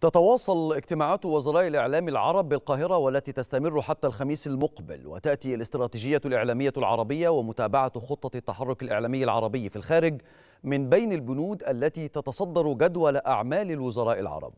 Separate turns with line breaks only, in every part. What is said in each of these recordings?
تتواصل اجتماعات وزراء الإعلام العرب بالقاهرة والتي تستمر حتى الخميس المقبل وتأتي الاستراتيجية الإعلامية العربية ومتابعة خطة التحرك الإعلامي العربي في الخارج من بين البنود التي تتصدر جدول أعمال الوزراء العرب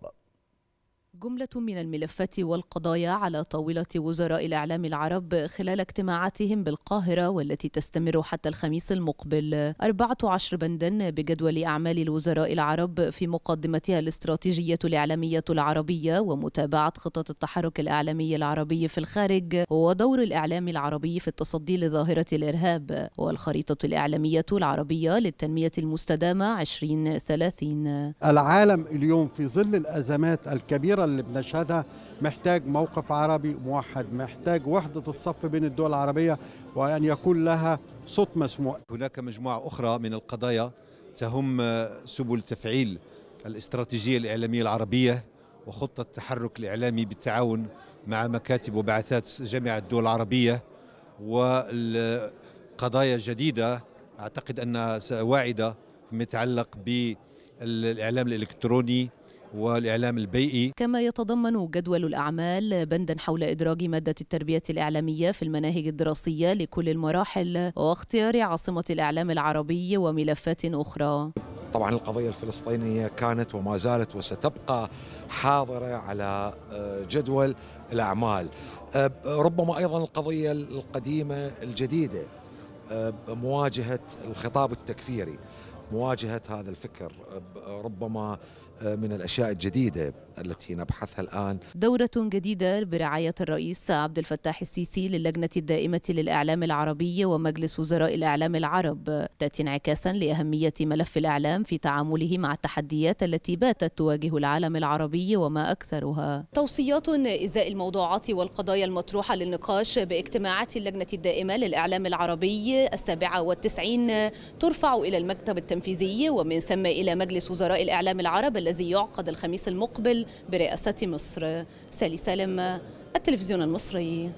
جملة من الملفات والقضايا على طاولة وزراء الإعلام العرب خلال اجتماعاتهم بالقاهرة والتي تستمر حتى الخميس المقبل 14 بندا بجدول أعمال الوزراء العرب في مقدمتها الاستراتيجية الإعلامية العربية ومتابعة خطط التحرك الإعلامي العربي في الخارج ودور الإعلام العربي في التصدي لظاهرة الإرهاب والخريطة الإعلامية العربية للتنمية المستدامة 2030
العالم اليوم في ظل الأزمات الكبيرة اللي بنشهدها محتاج موقف عربي موحد محتاج وحدة الصف بين الدول العربية وأن يكون لها صوت مسموع هناك مجموعة أخرى من القضايا تهم سبل تفعيل الاستراتيجية الإعلامية العربية وخطة التحرك الإعلامي بالتعاون مع مكاتب وبعثات جامعة الدول العربية وقضايا جديدة أعتقد أنها واعدة فيما يتعلق بالإعلام الإلكتروني والإعلام البيئي
كما يتضمن جدول الأعمال بندا حول إدراج مادة التربية الإعلامية في المناهج الدراسية لكل المراحل واختيار عاصمة الإعلام العربي وملفات أخرى
طبعا القضية الفلسطينية كانت وما زالت وستبقى حاضرة على آه، جدول الأعمال آه، ربما أيضا القضية القديمة الجديدة آه، مواجهة الخطاب التكفيري مواجهة هذا الفكر ربما آه، من الأشياء الجديدة التي نبحثها الآن
دورة جديدة برعاية الرئيس عبد الفتاح السيسي للجنة الدائمة للإعلام العربي ومجلس وزراء الإعلام العرب تأتي انعكاسا لأهمية ملف الإعلام في تعامله مع التحديات التي باتت تواجه العالم العربي وما أكثرها توصيات إزاء الموضوعات والقضايا المطروحة للنقاش باجتماعات اللجنة الدائمة للإعلام العربي السابعة والتسعين ترفع إلى المكتب التنفيذي التنفيذي ومن ثم إلى مجلس وزراء الإعلام العرب الذي يعقد الخميس المقبل برئاسة مصر سالي سالم التلفزيون المصري